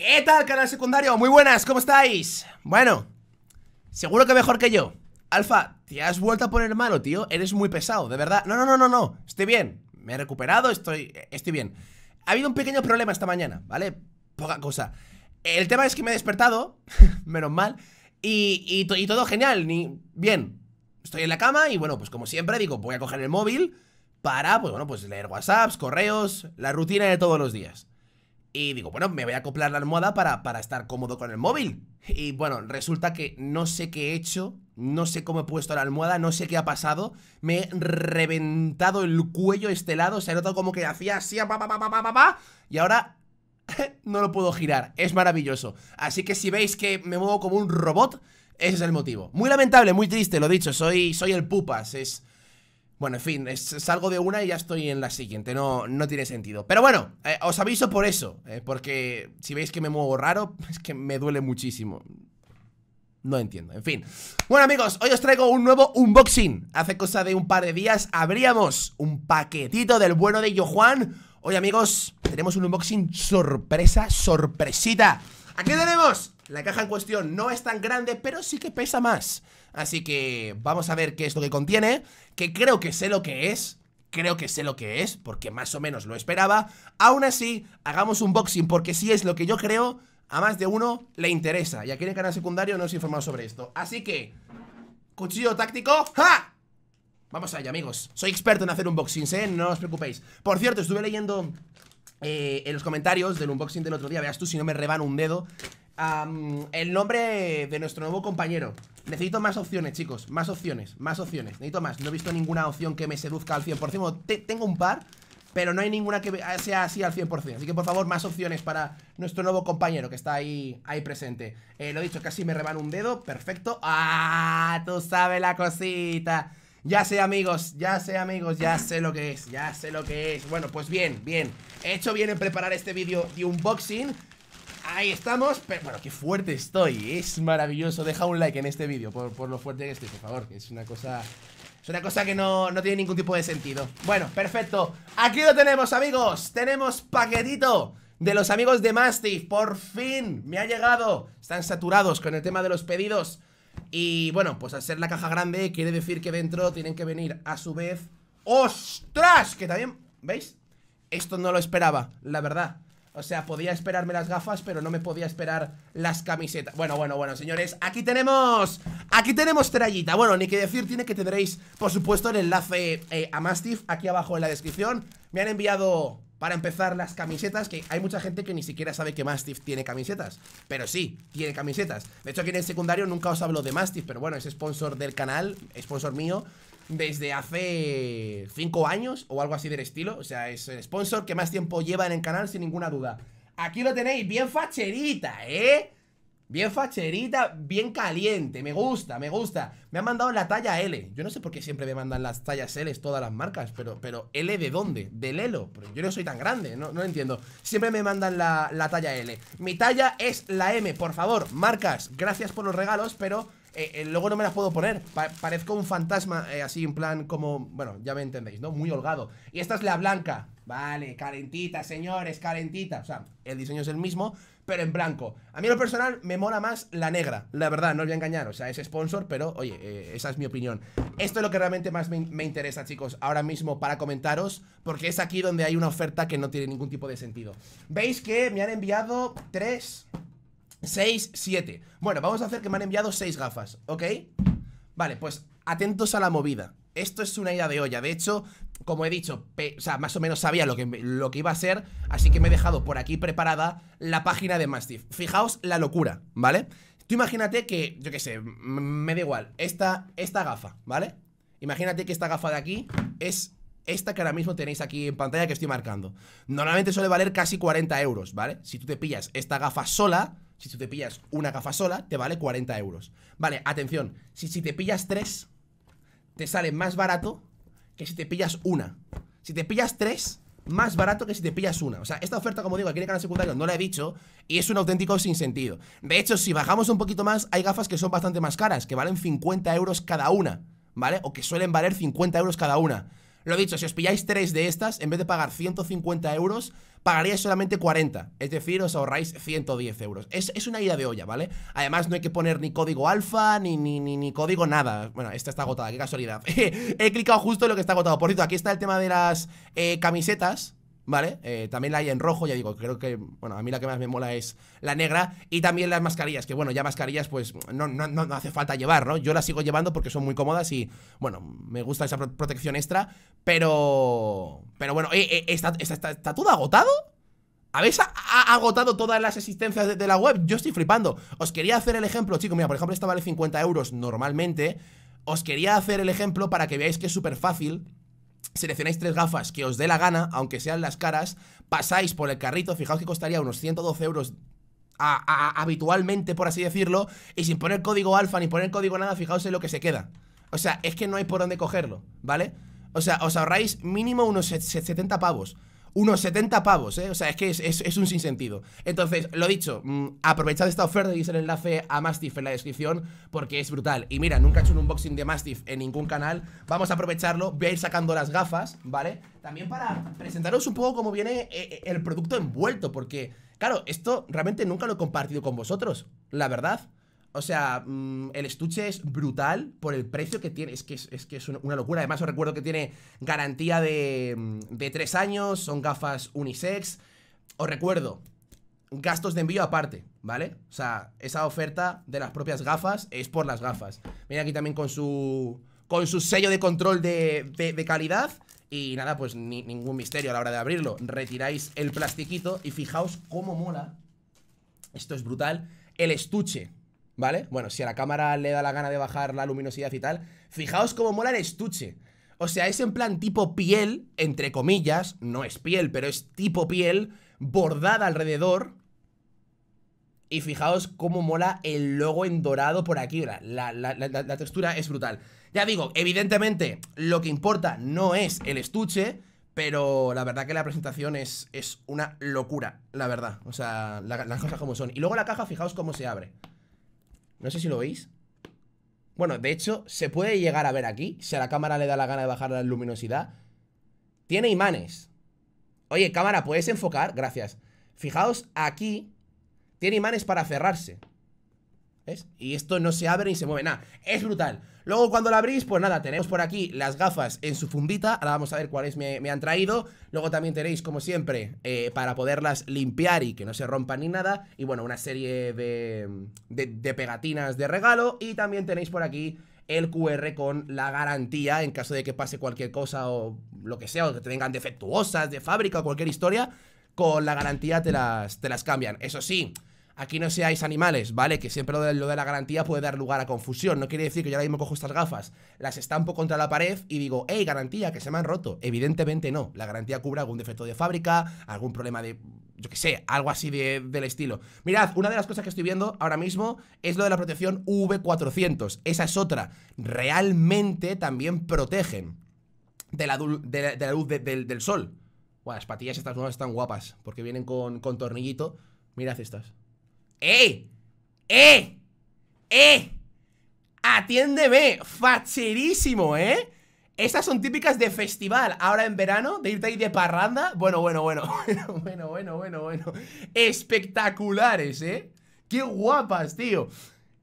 ¿Qué tal, canal secundario? Muy buenas, ¿cómo estáis? Bueno, seguro que mejor que yo. Alfa, te has vuelto a poner malo, tío. Eres muy pesado, de verdad. No, no, no, no, no. Estoy bien. Me he recuperado, estoy, estoy bien. Ha habido un pequeño problema esta mañana, ¿vale? Poca cosa. El tema es que me he despertado, menos mal, y, y todo genial, ni bien. Estoy en la cama y bueno, pues como siempre digo, voy a coger el móvil para, pues bueno, pues leer WhatsApps, correos, la rutina de todos los días. Y digo, bueno, me voy a acoplar la almohada para, para estar cómodo con el móvil. Y bueno, resulta que no sé qué he hecho, no sé cómo he puesto la almohada, no sé qué ha pasado. Me he reventado el cuello este lado, se ha notado como que hacía así, pa, pa, y ahora no lo puedo girar. Es maravilloso. Así que si veis que me muevo como un robot, ese es el motivo. Muy lamentable, muy triste, lo dicho, soy, soy el pupas, es bueno, en fin, salgo de una y ya estoy en la siguiente, no, no tiene sentido. Pero bueno, eh, os aviso por eso, eh, porque si veis que me muevo raro, es que me duele muchísimo. No entiendo, en fin. Bueno amigos, hoy os traigo un nuevo unboxing. Hace cosa de un par de días abríamos un paquetito del bueno de Johan Hoy amigos, tenemos un unboxing sorpresa, sorpresita. Aquí tenemos la caja en cuestión, no es tan grande, pero sí que pesa más. Así que vamos a ver qué es lo que contiene, que creo que sé lo que es. Creo que sé lo que es, porque más o menos lo esperaba. Aún así, hagamos un boxing, porque si es lo que yo creo, a más de uno le interesa. Y aquí en el canal secundario no os he informado sobre esto. Así que, cuchillo táctico, ¡ja! Vamos allá, amigos. Soy experto en hacer unboxings, ¿eh? No os preocupéis. Por cierto, estuve leyendo eh, en los comentarios del unboxing del otro día. Veas tú si no me reban un dedo. el nombre de nuestro nuevo compañero. Necesito más opciones, chicos, más opciones, más opciones Necesito más, no he visto ninguna opción que me seduzca al 100% Por tengo un par, pero no hay ninguna que sea así al 100% Así que por favor, más opciones para nuestro nuevo compañero que está ahí, presente eh, Lo he dicho, casi me reban un dedo, perfecto ¡Ah! Tú sabes la cosita ya sé amigos, ya sé amigos, ya sé lo que es, ya sé lo que es Bueno, pues bien, bien He hecho bien en preparar este vídeo de unboxing Ahí estamos, pero bueno, qué fuerte estoy, ¿eh? es maravilloso. Deja un like en este vídeo por, lo fuerte que estoy, por favor, es una cosa... Es una cosa que no, no tiene ningún tipo de sentido. Bueno, perfecto. Aquí lo tenemos, amigos. Tenemos paquetito de los amigos de Mastiff. Por fin, me ha llegado. Están saturados con el tema de los pedidos. Y bueno, pues al ser la caja grande, quiere decir que dentro tienen que venir a su vez. ¡Ostras! Que también, ¿veis? Esto no lo esperaba, la verdad. O sea, podía esperarme las gafas, pero no me podía esperar las camisetas Bueno, bueno, bueno, señores, aquí tenemos Aquí tenemos trayita Bueno, ni que decir, tiene que tendréis, por supuesto, el enlace eh, a Mastiff Aquí abajo en la descripción Me han enviado, para empezar, las camisetas Que hay mucha gente que ni siquiera sabe que Mastiff tiene camisetas Pero sí, tiene camisetas De hecho, aquí en el secundario nunca os hablo de Mastiff Pero bueno, es sponsor del canal, sponsor mío desde hace 5 años o algo así del estilo. O sea, es el sponsor que más tiempo lleva en el canal, sin ninguna duda. Aquí lo tenéis, bien facherita, ¿eh? Bien facherita, bien caliente. Me gusta, me gusta. Me han mandado la talla L. Yo no sé por qué siempre me mandan las tallas L todas las marcas, pero, pero ¿L de dónde? Del Lelo? Pero yo no soy tan grande, no, no entiendo. Siempre me mandan la, la talla L. Mi talla es la M, por favor. Marcas, gracias por los regalos, pero eh, eh, luego no me las puedo poner. parezco un fantasma eh, así en plan como, bueno, ya me entendéis, ¿no? Muy holgado. Y esta es la blanca. Vale, calentita, señores, calentita. O sea, el diseño es el mismo, pero en blanco. A mí lo personal me mola más la negra, la verdad, no os voy a engañar. O sea, es sponsor, pero oye, esa es mi opinión. Esto es lo que realmente más me, me, interesa, chicos, ahora mismo para comentaros, porque es aquí donde hay una oferta que no tiene ningún tipo de sentido. Veis que me han enviado tres, 6, 7. Bueno, vamos a hacer que me han enviado 6 gafas, ¿ok? Vale, pues atentos a la movida. Esto es una idea de olla. De hecho, como he dicho, o sea, más o menos sabía lo que, lo que iba a ser, así que me he dejado por aquí preparada la página de Mastiff. Fijaos la locura, ¿vale? Tú imagínate que, yo qué sé, me da igual, esta, esta gafa, ¿vale? Imagínate que esta gafa de aquí es esta que ahora mismo tenéis aquí en pantalla que estoy marcando. Normalmente suele valer casi 40 euros, ¿vale? Si tú te pillas esta gafa sola, si, te pillas una gafa sola, te vale 40 euros. Vale, atención, si, si te pillas tres, te sale más barato que si te pillas una. Si te pillas tres, más barato que si te pillas una. O sea, esta oferta, como digo, aquí en el canal secundario no la he dicho y es un auténtico sinsentido. De hecho, si bajamos un poquito más, hay gafas que son bastante más caras, que valen 50 euros cada una, ¿vale? O que suelen valer 50 euros cada una. Lo dicho, si os pilláis tres de estas, en vez de pagar 150 euros, pagaríais solamente 40. Es decir, os ahorráis 110 euros. Es, una ida de olla, ¿vale? Además, no hay que poner ni código alfa, ni, ni, ni, código nada. Bueno, esta está agotada, qué casualidad. He clicado justo en lo que está agotado. Por cierto, aquí está el tema de las eh, camisetas. ¿vale? Eh, también la hay en rojo, ya digo, creo que, bueno, a mí la que más me mola es la negra. Y también las mascarillas, que bueno, ya mascarillas pues no, no, no hace falta llevar, ¿no? Yo las sigo llevando porque son muy cómodas y, bueno, me gusta esa protección extra, pero... Pero bueno, eh, eh, está, está, está, todo agotado? ¿Habéis agotado todas las existencias de, de, la web? Yo estoy flipando. Os quería hacer el ejemplo, chicos. Mira, por ejemplo, esta vale 50 euros normalmente. Os quería hacer el ejemplo para que veáis que es súper fácil seleccionáis tres gafas que os dé la gana, aunque sean las caras, pasáis por el carrito, fijaos que costaría unos 112 euros habitualmente, por así decirlo, y sin poner código alfa ni poner código nada, fijaos en lo que se queda. O sea, es que no hay por dónde cogerlo, ¿vale? O sea, os ahorráis mínimo unos 70 pavos unos 70 pavos, ¿eh? O sea, es que es, un sinsentido. Entonces, lo dicho, mm, aprovechad esta oferta y es el enlace a Mastiff en la descripción porque es brutal. Y mira, nunca he hecho un unboxing de Mastiff en ningún canal. Vamos a aprovecharlo, voy a ir sacando las gafas, ¿vale? También para presentaros un poco cómo viene eh, eh, el producto envuelto, porque, claro, esto realmente nunca lo he compartido con vosotros, la verdad. O sea, mm, el estuche es brutal por el precio que tiene. Es que es, una locura. Además, os recuerdo que tiene garantía de, mm, de 3 años, son gafas unisex. Os recuerdo, gastos de envío aparte, ¿vale? O sea, esa oferta de las propias gafas es por las gafas. Mira aquí también con su, con su sello de control de, calidad. Y nada, pues ningún misterio a la hora de abrirlo. Retiráis el plastiquito y fijaos cómo mola. Esto es brutal. El estuche, ¿vale? Bueno, si a la cámara le da la gana de bajar la luminosidad y tal, fijaos cómo mola el estuche. O sea, es en plan tipo piel, entre comillas, no es piel, pero es tipo piel, bordada alrededor. Y fijaos cómo mola el logo en dorado por aquí, la, la, textura es brutal. Ya digo, evidentemente, lo que importa no es el estuche, pero la verdad que la presentación es, es una locura, la verdad. O sea, las cosas como son. Y luego la caja, fijaos cómo se abre. No sé si lo veis. Bueno, de hecho, se puede llegar a ver aquí, si a la cámara le da la gana de bajar la luminosidad. Tiene imanes. Oye, cámara, ¿puedes enfocar? Gracias. Fijaos, aquí tiene imanes para cerrarse. Y esto no se abre ni se mueve nada. Es brutal. Luego cuando la abrís, pues nada, tenemos por aquí las gafas en su fundita. Ahora vamos a ver cuáles me, han traído. Luego también tenéis, como siempre, eh, para poderlas limpiar y que no se rompan ni nada. Y bueno, una serie de, de, pegatinas de regalo. Y también tenéis por aquí el QR con la garantía en caso de que pase cualquier cosa o lo que sea, o que te vengan defectuosas de fábrica o cualquier historia, con la garantía te las, te las cambian. Eso sí, Aquí no seáis animales, ¿vale? Que siempre lo de, la garantía puede dar lugar a confusión. No quiere decir que yo ahora mismo cojo estas gafas, las estampo contra la pared y digo, ¡Ey, garantía, que se me han roto. Evidentemente no. La garantía cubre algún defecto de fábrica, algún problema de, yo qué sé, algo así de, del estilo. Mirad, una de las cosas que estoy viendo ahora mismo es lo de la protección V400. Esa es otra. Realmente también protegen de la, luz del, sol. Buah, las patillas estas nuevas están guapas, porque vienen con, con tornillito. Mirad estas. ¡Eh! ¡Eh! ¡Eh! ¡Atiéndeme! ¡Facherísimo, eh! Estas son típicas de festival, ahora en verano, de irte ahí de parranda. Bueno, bueno, bueno, bueno, bueno, bueno, bueno. Espectaculares, ¿eh? ¡Qué guapas, tío!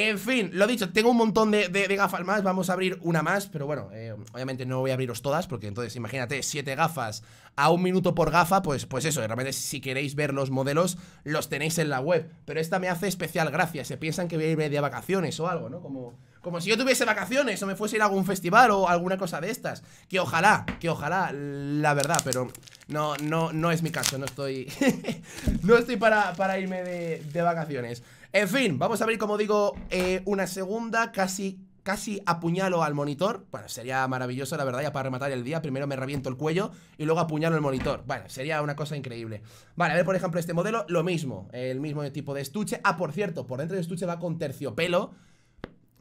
En fin, lo dicho, tengo un montón de, gafas más, vamos a abrir una más, pero bueno, eh, obviamente no voy a abriros todas, porque entonces imagínate, siete gafas a un minuto por gafa, pues, pues eso, realmente si queréis ver los modelos, los tenéis en la web, pero esta me hace especial gracia, se piensan que voy a irme de vacaciones o algo, ¿no? Como, como si yo tuviese vacaciones o me fuese a ir a algún festival o alguna cosa de estas. Que ojalá, que ojalá, la verdad, pero no, no, no es mi caso, no estoy. no estoy para, para irme de, de vacaciones. En fin, vamos a ver, como digo, eh, una segunda, casi casi apuñalo al monitor. Bueno, sería maravilloso, la verdad, ya para rematar el día. Primero me reviento el cuello y luego apuñalo el monitor. Bueno, sería una cosa increíble. Vale, a ver, por ejemplo, este modelo, lo mismo. El mismo tipo de estuche. Ah, por cierto, por dentro del estuche va con terciopelo.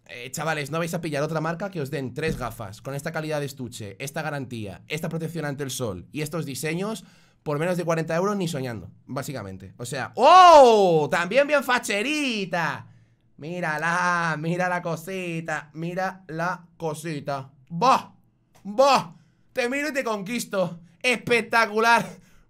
Eh, chavales, no vais a pillar otra marca que os den tres gafas con esta calidad de estuche, esta garantía, esta protección ante el sol y estos diseños por menos de 40 euros ni soñando, básicamente. O sea, ¡oh! También bien facherita. Mírala, mira la cosita, mira la cosita. ¡Bah! ¡Bah! Te miro y te conquisto. Espectacular.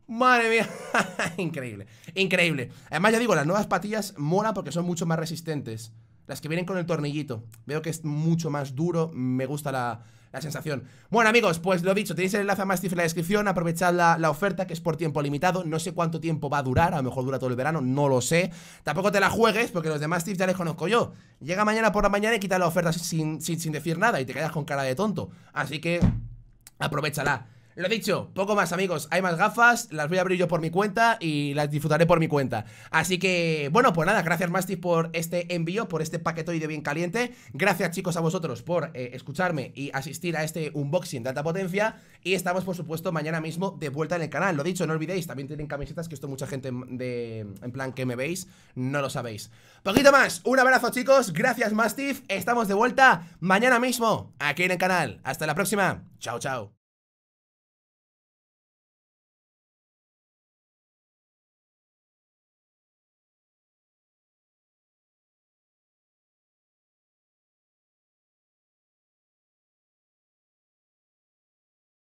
Madre mía, increíble, increíble. Además, ya digo, las nuevas patillas mola porque son mucho más resistentes. Las que vienen con el tornillito. Veo que es mucho más duro. Me gusta la, sensación. Bueno, amigos, pues lo dicho, tenéis el enlace a Mastiff en la descripción. Aprovechad la, oferta que es por tiempo limitado. No sé cuánto tiempo va a durar. A lo mejor dura todo el verano, no lo sé. Tampoco te la juegues porque los demás Mastiff ya les conozco yo. Llega mañana por la mañana y quita la oferta sin, sin, sin decir nada y te quedas con cara de tonto. Así que aprovechala. Lo dicho, poco más amigos, hay más gafas, las voy a abrir yo por mi cuenta y las disfrutaré por mi cuenta. Así que, bueno, pues nada, gracias Mastiff por este envío, por este de bien caliente. Gracias chicos a vosotros por eh, escucharme y asistir a este unboxing de alta potencia. Y estamos, por supuesto, mañana mismo de vuelta en el canal. Lo dicho, no olvidéis, también tienen camisetas, que esto mucha gente de, en plan que me veis, no lo sabéis. Poquito más, un abrazo chicos, gracias Mastiff. estamos de vuelta mañana mismo aquí en el canal. Hasta la próxima, chao chao.